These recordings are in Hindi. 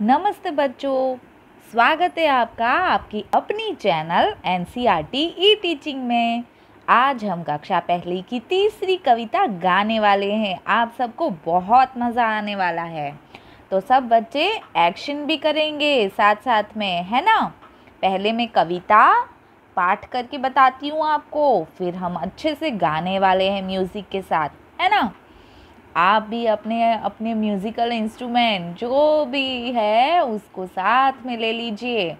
नमस्ते बच्चों स्वागत है आपका आपकी अपनी channel N C R T E teaching में आज हम कक्षा पहली की तीसरी कविता गाने वाले हैं आप सबको बहुत मज़ा आने वाला है तो सब बच्चे एक्शन भी करेंगे साथ साथ में है ना पहले मैं कविता पाठ करके बताती हूँ आपको फिर हम अच्छे से गाने वाले हैं म्यूज़िक के साथ है ना आप भी अपने अपने म्यूज़िकल इंस्ट्रूमेंट जो भी है उसको साथ में ले लीजिए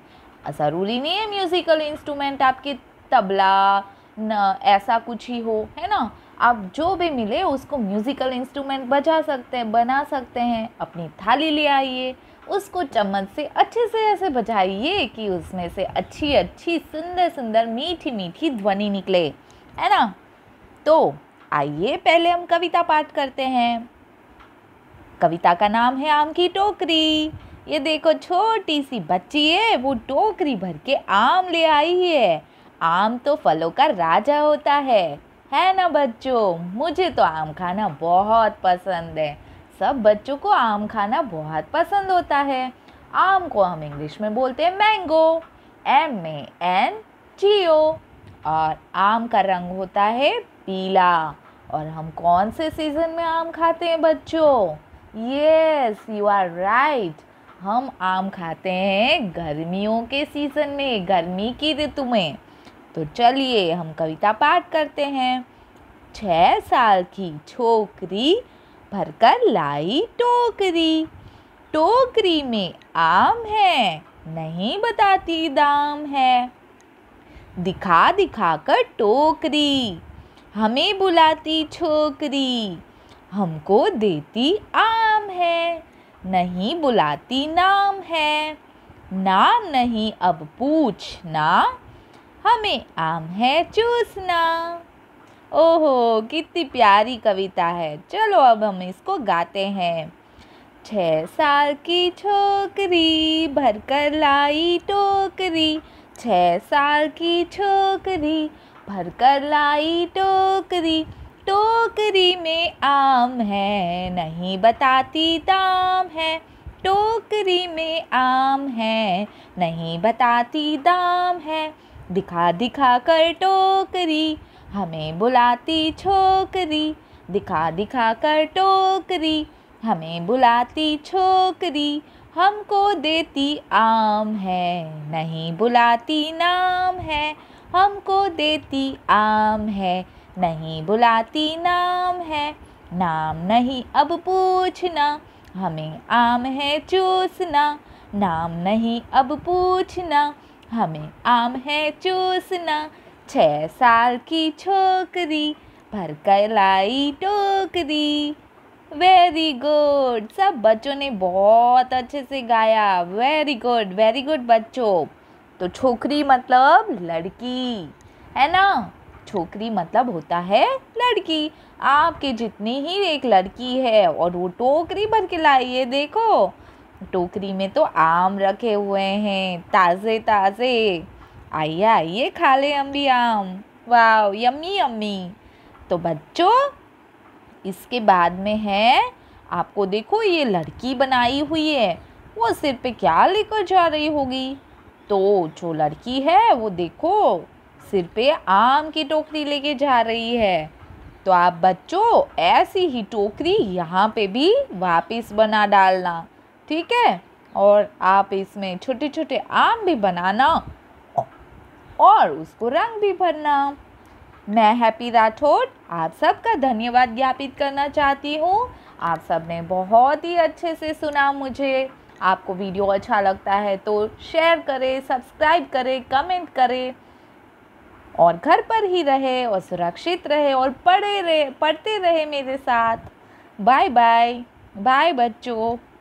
ज़रूरी नहीं है म्यूज़िकल इंस्ट्रूमेंट आपकी तबला न ऐसा कुछ ही हो है ना आप जो भी मिले उसको म्यूज़िकल इंस्ट्रूमेंट बजा सकते हैं बना सकते हैं अपनी थाली ले आइए उसको चम्मच से अच्छे से ऐसे बजाइए कि उसमें से अच्छी अच्छी सुंदर सुंदर मीठी मीठी ध्वनि निकले है ना तो आइए पहले हम कविता पाठ करते हैं कविता का नाम है आम की टोकरी ये देखो छोटी सी बच्ची है वो टोकरी भर के आम ले आई है आम तो फलों का राजा होता है है ना बच्चों मुझे तो आम खाना बहुत पसंद है सब बच्चों को आम खाना बहुत पसंद होता है आम को हम इंग्लिश में बोलते हैं mango M A N G O और आम का रंग होता है पीला और हम कौन से सीज़न में आम खाते हैं बच्चों यस यू आर राइट हम आम खाते हैं गर्मियों के सीज़न में गर्मी की ऋतु में तो चलिए हम कविता पाठ करते हैं छः साल की छोकरी भरकर लाई टोकरी टोकरी में आम है नहीं बताती दाम है दिखा दिखा कर टोकरी हमें बुलाती छोकरी हमको देती आम है नहीं बुलाती नाम है नाम नहीं अब पूछना हमें आम है चूसना ओहो कितनी प्यारी कविता है चलो अब हम इसको गाते हैं छः साल की छोकरी भर कर लाई टोकरी छः साल की छोकरी भर कर लाई टोकरी टोकरी में आम है नहीं बताती दाम है टोकरी में आम है नहीं बताती दाम है दिखा दिखा कर टोकरी हमें बुलाती छोकरी दिखा दिखा कर टोकरी हमें बुलाती छोकरी हमको देती आम है नहीं बुलाती नाम है हमको देती आम है नहीं बुलाती नाम है नाम नहीं अब पूछना हमें आम है चूसना नाम नहीं अब पूछना हमें आम है चूसना छः साल की छोकरी भर कर लाई टोकरी वेरी गुड सब बच्चों ने बहुत अच्छे से गाया वेरी गुड वेरी गुड बच्चों तो छोकरी मतलब लड़की है ना छोकरी मतलब होता है लड़की आपके जितनी ही एक लड़की है और वो टोकरी भर के लाई है देखो टोकरी में तो आम रखे हुए हैं ताज़े ताज़े आइए आइए खा ले अम्बी आम वाह यम्मी यम्मी तो बच्चों इसके बाद में है आपको देखो ये लड़की बनाई हुई है वो सिर पे क्या लेकर जा रही होगी तो जो लड़की है वो देखो सिर पे आम की टोकरी लेके जा रही है तो आप बच्चों ऐसी ही टोकरी यहाँ पे भी वापस बना डालना ठीक है और आप इसमें छोटे छोटे आम भी बनाना और उसको रंग भी भरना मैं हैप्पी राठौर आप सबका धन्यवाद ज्ञापित करना चाहती हूँ आप सब ने बहुत ही अच्छे से सुना मुझे आपको वीडियो अच्छा लगता है तो शेयर करें सब्सक्राइब करें कमेंट करें और घर पर ही रहे और सुरक्षित रहे और पढ़े रहे पढ़ते रहे मेरे साथ बाय बाय बाय बच्चों